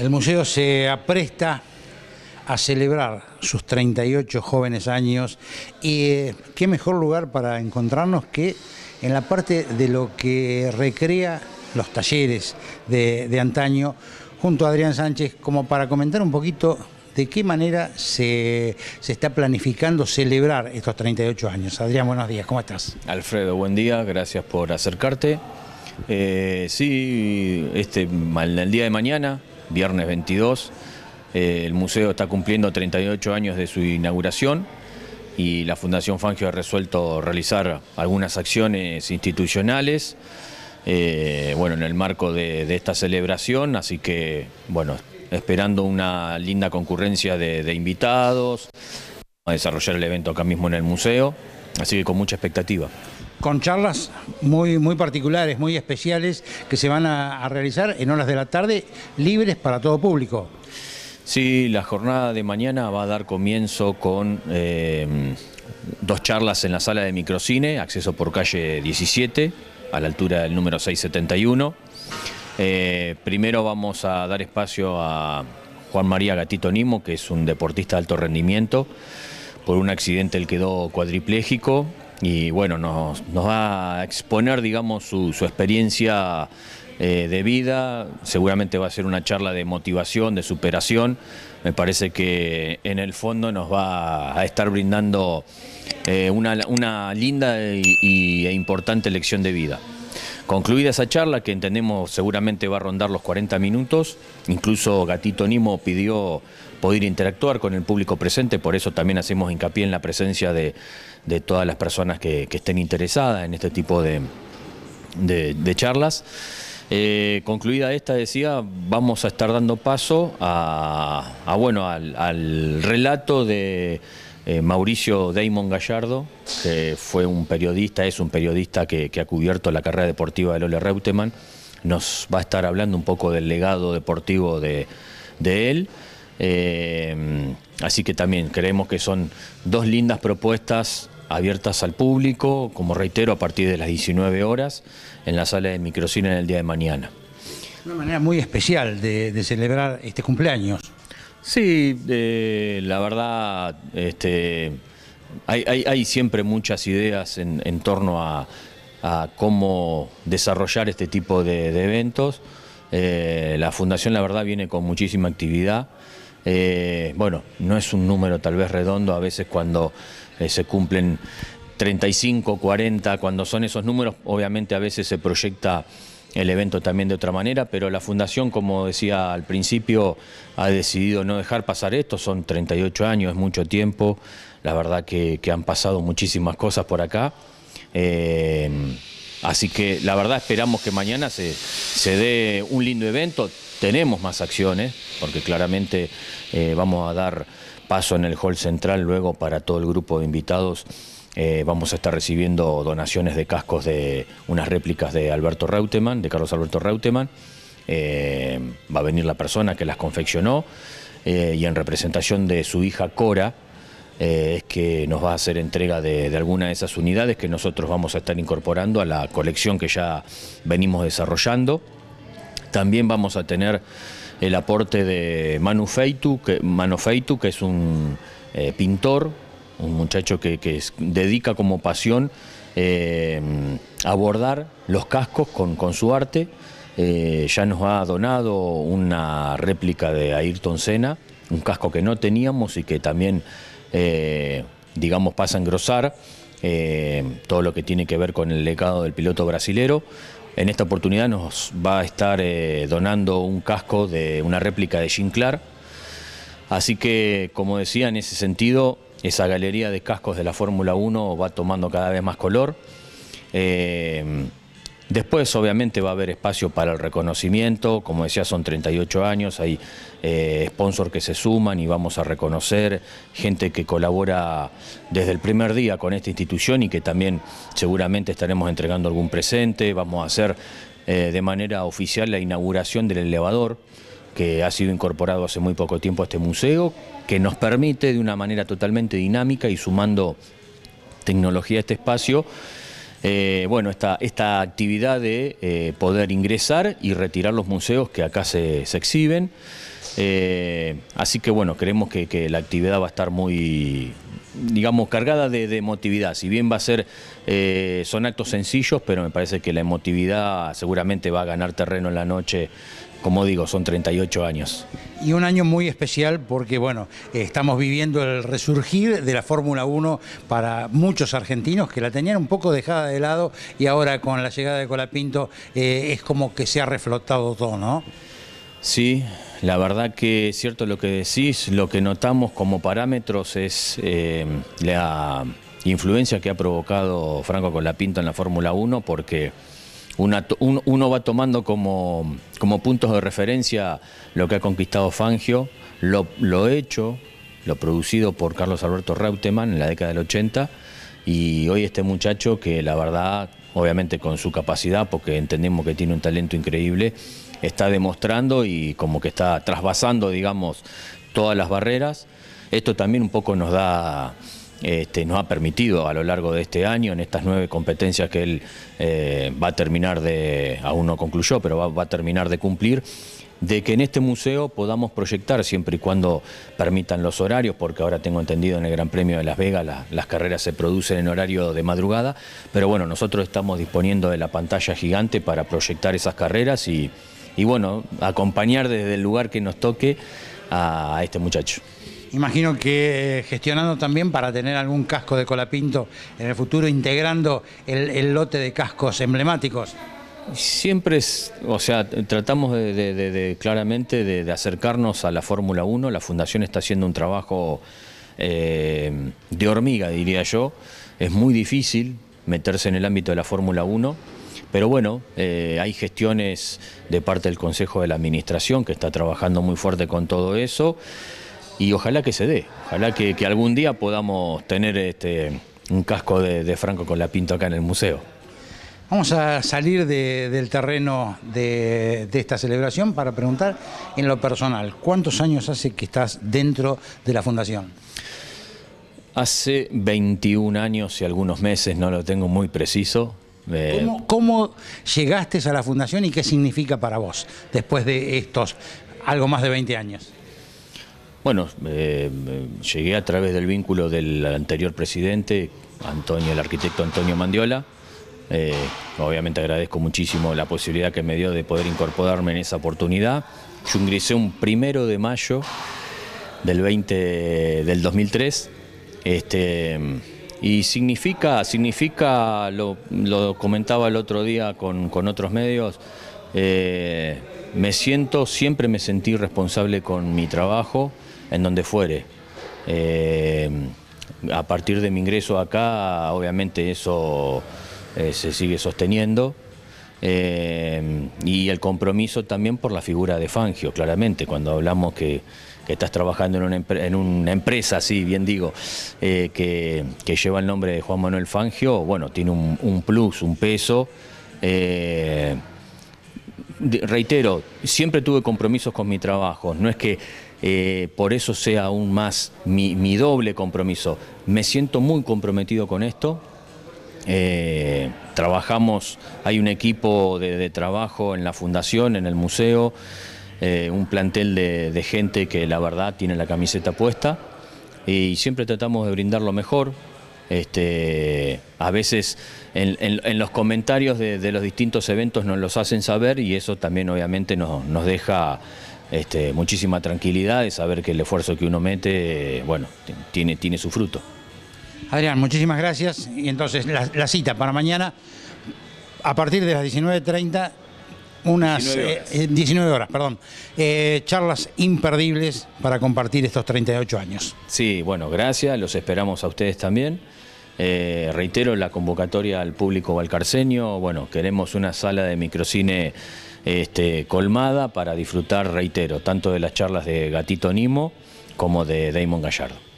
el museo se apresta a celebrar sus 38 jóvenes años y eh, qué mejor lugar para encontrarnos que en la parte de lo que recrea los talleres de, antaño junto a Adrián Sánchez como para comentar un poquito de qué manera se, está planificando celebrar estos 38 años. Adrián, buenos días, ¿cómo estás? Alfredo, buen día, gracias por acercarte. Eh, sí, este, el día de mañana viernes 22. Eh, el museo está cumpliendo 38 años de su inauguración y la Fundación Fangio ha resuelto realizar algunas acciones institucionales. Eh, bueno, en el marco de, esta celebración, así que, bueno, esperando una linda concurrencia de, de invitados, a desarrollar el evento acá mismo en el museo, así que con mucha expectativa con charlas muy, muy particulares, muy especiales, que se van a, realizar en horas de la tarde, libres para todo público. Sí, la jornada de mañana va a dar comienzo con em, dos charlas en la sala de microcine, acceso por calle 17, a la altura del número 671. Eh, primero vamos a dar espacio a Juan María Gatito Nimo, que es un deportista de alto rendimiento. Por un accidente él quedó cuadripléjico, y bueno, nos, va a exponer, digamos, su, experiencia eh, de vida. Seguramente va a ser una charla de motivación, de superación. Me parece que en el fondo nos va a estar brindando eh, una, linda y, e importante lección de vida. Concluida esa charla, que entendemos seguramente va a rondar los 40 minutos, incluso Gatito Nimo pidió poder interactuar con el público presente, por eso también hacemos hincapié en la presencia de, todas las personas que, estén interesadas en este tipo de, charlas. Eh, concluida esta, decía, vamos a estar dando paso a, bueno, al relato de eh, Mauricio Damon Gallardo, que fue un periodista, es un periodista que, ha cubierto la carrera deportiva de Lola Reutemann, nos va a estar hablando un poco del legado deportivo de, él. Eh, así que también creemos que son dos lindas propuestas abiertas al público, como reitero, a partir de las 19 horas, en la sala de microcine en el día de mañana. Una manera muy especial de celebrar este cumpleaños. Sí, la verdad, este, hay, siempre muchas ideas en, torno a, cómo desarrollar este tipo de, eventos. Eh, la fundación, la verdad, viene con muchísima actividad. Eh, bueno, no es un número tal vez redondo, a veces cuando eh, se cumplen 35, 40, cuando son esos números, obviamente a veces se proyecta el evento también de otra manera, pero la Fundación, como decía al principio, ha decidido no dejar pasar esto, son 38 años, es mucho tiempo, la verdad que, han pasado muchísimas cosas por acá. Eh, así que la verdad esperamos que mañana se, se dé un lindo evento, tenemos más acciones, porque claramente eh, vamos a dar paso en el hall central luego para todo el grupo de invitados eh, vamos a estar recibiendo donaciones de cascos de unas réplicas de Alberto Rautemann... de Carlos Alberto Reutemann. Eh, va a venir la persona que las confeccionó eh, y en representación de su hija Cora es que nos va a hacer entrega de, alguna de esas unidades que nosotros vamos a estar incorporando a la colección que ya venimos desarrollando. También vamos a tener el aporte de Manu Feitu, que, Manu Feitu, que es un pintor un muchacho que, dedica como pasión eh, abordar los cascos con, su arte. Eh, ya nos ha donado una réplica de Ayrton Senna, un casco que no teníamos y que también, eh, digamos, pasa a engrosar todo lo que tiene que ver con el legado del piloto brasilero. En esta oportunidad nos va a estar donando un casco de una réplica de Clark. Así que, como decía, en ese sentido, esa galería de cascos de la Fórmula 1 va tomando cada vez más color. Eh, después obviamente va a haber espacio para el reconocimiento, como decía son 38 años, hay eh, sponsors que se suman y vamos a reconocer gente que colabora desde el primer día con esta institución y que también seguramente estaremos entregando algún presente, vamos a hacer eh, de manera oficial la inauguración del elevador que ha sido incorporado hace muy poco tiempo a este museo, que nos permite de una manera totalmente dinámica y sumando tecnología a este espacio, eh, bueno, esta, esta, actividad de eh, poder ingresar y retirar los museos que acá se, exhiben. Eh, así que bueno, creemos que, la actividad va a estar muy, digamos, cargada de, de emotividad. Si bien va a ser, son actos sencillos, pero me parece que la emotividad seguramente va a ganar terreno en la noche como digo, son 38 años. Y un año muy especial porque, bueno, estamos viviendo el resurgir de la Fórmula 1 para muchos argentinos que la tenían un poco dejada de lado y ahora con la llegada de Colapinto eh, es como que se ha reflotado todo, ¿no? Sí, la verdad que es cierto lo que decís, lo que notamos como parámetros es eh, la influencia que ha provocado Franco Colapinto en la Fórmula 1 porque uno va tomando como, como, puntos de referencia lo que ha conquistado Fangio, lo, lo hecho, lo producido por Carlos Alberto Reutemann en la década del 80 y hoy este muchacho que la verdad, obviamente con su capacidad, porque entendemos que tiene un talento increíble, está demostrando y como que está trasvasando, digamos, todas las barreras. Esto también un poco nos da este, nos ha permitido a lo largo de este año, en estas nueve competencias que él eh, va a terminar de, aún no concluyó, pero va, a terminar de cumplir, de que en este museo podamos proyectar siempre y cuando permitan los horarios, porque ahora tengo entendido en el Gran Premio de Las Vegas las carreras se producen en horario de madrugada, pero bueno, nosotros estamos disponiendo de la pantalla gigante para proyectar esas carreras y, bueno, acompañar desde el lugar que nos toque a este muchacho. Imagino que eh, gestionando también para tener algún casco de Colapinto en el futuro, integrando el, lote de cascos emblemáticos. Siempre, es, o sea, tratamos claramente de, acercarnos a la Fórmula 1. La Fundación está haciendo un trabajo eh, de hormiga, diría yo. Es muy difícil meterse en el ámbito de la Fórmula 1. Pero bueno, eh, hay gestiones de parte del Consejo de la Administración que está trabajando muy fuerte con todo eso y ojalá que se dé, ojalá que, algún día podamos tener este, un casco de, Franco con la pinto acá en el museo. Vamos a salir del terreno de, esta celebración para preguntar en lo personal, ¿cuántos años hace que estás dentro de la fundación? Hace 21 años y algunos meses, no lo tengo muy preciso, eh, ¿Cómo, llegaste a la fundación y qué significa para vos después de estos algo más de 20 años? Bueno, eh, llegué a través del vínculo del anterior presidente, Antonio, el arquitecto Antonio Mandiola. Eh, obviamente agradezco muchísimo la posibilidad que me dio de poder incorporarme en esa oportunidad. Yo ingresé un primero de mayo del 20 del 2003. Este, y significa, significa lo, comentaba el otro día con otros medios, eh, me siento, siempre me sentí responsable con mi trabajo, en donde fuere. Eh, a partir de mi ingreso acá, obviamente eso eh, se sigue sosteniendo. y el compromiso también por la figura de Fangio, claramente, cuando hablamos que, estás trabajando en una, empresa, sí, bien digo, que, lleva el nombre de Juan Manuel Fangio, bueno, tiene un plus, un peso reitero, siempre tuve compromisos con mi trabajo, no es que eh, por eso sea aún más mi, doble compromiso. Me siento muy comprometido con esto. Eh, trabajamos, hay un equipo de, trabajo en la fundación, en el museo, eh, un plantel de, de gente que la verdad tiene la camiseta puesta y siempre tratamos de brindar lo mejor, este, a veces en, los comentarios de, los distintos eventos nos los hacen saber y eso también obviamente nos, deja este, muchísima tranquilidad de saber que el esfuerzo que uno mete, bueno, tiene, tiene su fruto. Adrián, muchísimas gracias. Y entonces la, cita para mañana, a partir de las 19.30 unas 19 eh, eh, horas, perdón, eh, charlas imperdibles para compartir estos 38 años. Sí, bueno, gracias, los esperamos a ustedes también. Eh, reitero la convocatoria al público balcarceño. Bueno, queremos una sala de microcine este, colmada para disfrutar, reitero, tanto de las charlas de Gatito Nimo como de Damon Gallardo.